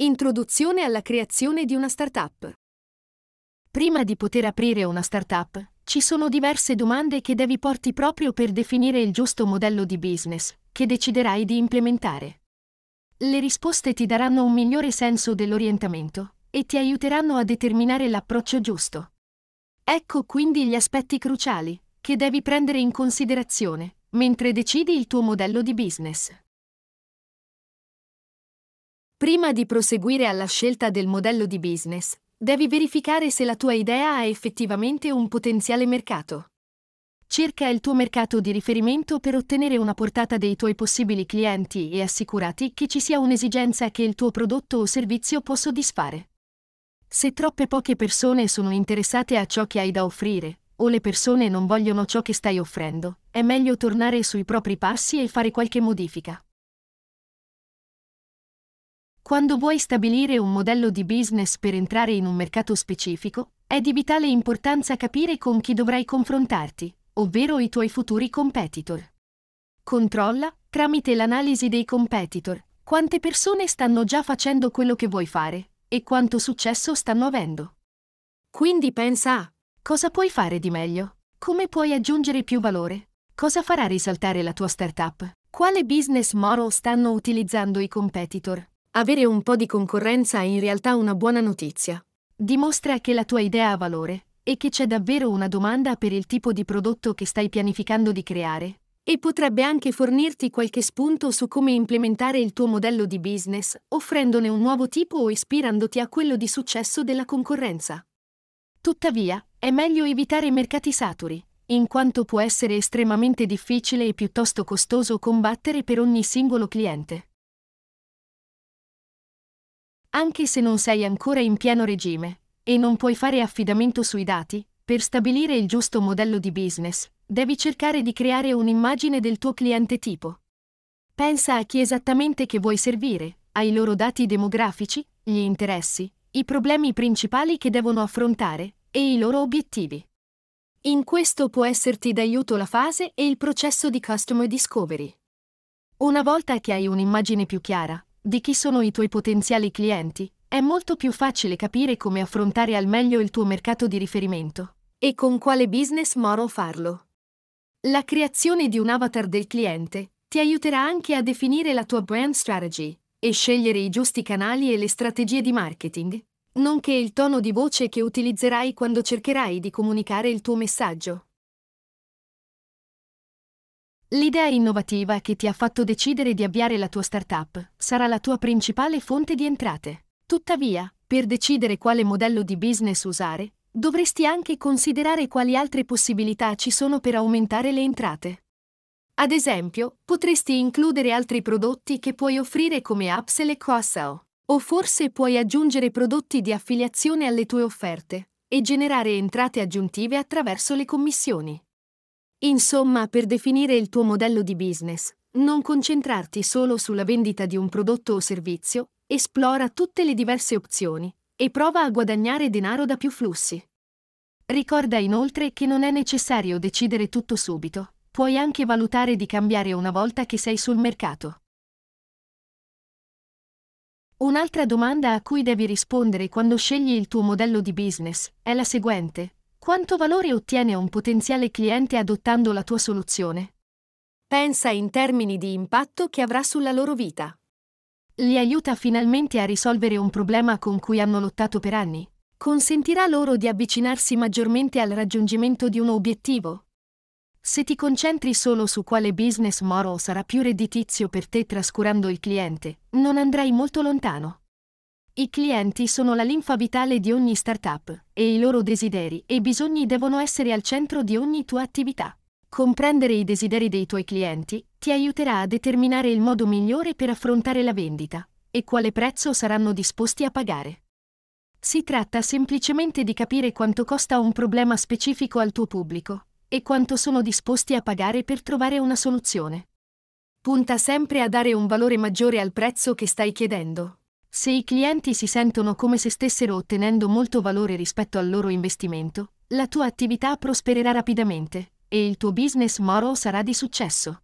Introduzione alla creazione di una startup. Prima di poter aprire una startup, ci sono diverse domande che devi porti proprio per definire il giusto modello di business che deciderai di implementare. Le risposte ti daranno un migliore senso dell'orientamento e ti aiuteranno a determinare l'approccio giusto. Ecco quindi gli aspetti cruciali che devi prendere in considerazione mentre decidi il tuo modello di business. Prima di proseguire alla scelta del modello di business, devi verificare se la tua idea ha effettivamente un potenziale mercato. Cerca il tuo mercato di riferimento per ottenere una portata dei tuoi possibili clienti e assicurati che ci sia un'esigenza che il tuo prodotto o servizio può soddisfare. Se troppe poche persone sono interessate a ciò che hai da offrire, o le persone non vogliono ciò che stai offrendo, è meglio tornare sui propri passi e fare qualche modifica. Quando vuoi stabilire un modello di business per entrare in un mercato specifico, è di vitale importanza capire con chi dovrai confrontarti, ovvero i tuoi futuri competitor. Controlla, tramite l'analisi dei competitor, quante persone stanno già facendo quello che vuoi fare e quanto successo stanno avendo. Quindi pensa a cosa puoi fare di meglio, come puoi aggiungere più valore, cosa farà risaltare la tua startup, quale business model stanno utilizzando i competitor avere un po' di concorrenza è in realtà una buona notizia. Dimostra che la tua idea ha valore e che c'è davvero una domanda per il tipo di prodotto che stai pianificando di creare. E potrebbe anche fornirti qualche spunto su come implementare il tuo modello di business, offrendone un nuovo tipo o ispirandoti a quello di successo della concorrenza. Tuttavia, è meglio evitare mercati saturi, in quanto può essere estremamente difficile e piuttosto costoso combattere per ogni singolo cliente. Anche se non sei ancora in pieno regime e non puoi fare affidamento sui dati, per stabilire il giusto modello di business, devi cercare di creare un'immagine del tuo cliente tipo. Pensa a chi esattamente che vuoi servire, ai loro dati demografici, gli interessi, i problemi principali che devono affrontare e i loro obiettivi. In questo può esserti d'aiuto la fase e il processo di Customer Discovery. Una volta che hai un'immagine più chiara, di chi sono i tuoi potenziali clienti, è molto più facile capire come affrontare al meglio il tuo mercato di riferimento e con quale business model farlo. La creazione di un avatar del cliente ti aiuterà anche a definire la tua brand strategy e scegliere i giusti canali e le strategie di marketing, nonché il tono di voce che utilizzerai quando cercherai di comunicare il tuo messaggio. L'idea innovativa che ti ha fatto decidere di avviare la tua startup sarà la tua principale fonte di entrate. Tuttavia, per decidere quale modello di business usare, dovresti anche considerare quali altre possibilità ci sono per aumentare le entrate. Ad esempio, potresti includere altri prodotti che puoi offrire come upsell e cross-sell, o forse puoi aggiungere prodotti di affiliazione alle tue offerte e generare entrate aggiuntive attraverso le commissioni. Insomma, per definire il tuo modello di business, non concentrarti solo sulla vendita di un prodotto o servizio, esplora tutte le diverse opzioni e prova a guadagnare denaro da più flussi. Ricorda inoltre che non è necessario decidere tutto subito, puoi anche valutare di cambiare una volta che sei sul mercato. Un'altra domanda a cui devi rispondere quando scegli il tuo modello di business è la seguente. Quanto valore ottiene un potenziale cliente adottando la tua soluzione? Pensa in termini di impatto che avrà sulla loro vita. Li aiuta finalmente a risolvere un problema con cui hanno lottato per anni. Consentirà loro di avvicinarsi maggiormente al raggiungimento di un obiettivo. Se ti concentri solo su quale business model sarà più redditizio per te trascurando il cliente, non andrai molto lontano. I clienti sono la linfa vitale di ogni startup e i loro desideri e bisogni devono essere al centro di ogni tua attività. Comprendere i desideri dei tuoi clienti ti aiuterà a determinare il modo migliore per affrontare la vendita e quale prezzo saranno disposti a pagare. Si tratta semplicemente di capire quanto costa un problema specifico al tuo pubblico e quanto sono disposti a pagare per trovare una soluzione. Punta sempre a dare un valore maggiore al prezzo che stai chiedendo se i clienti si sentono come se stessero ottenendo molto valore rispetto al loro investimento, la tua attività prospererà rapidamente e il tuo business model sarà di successo.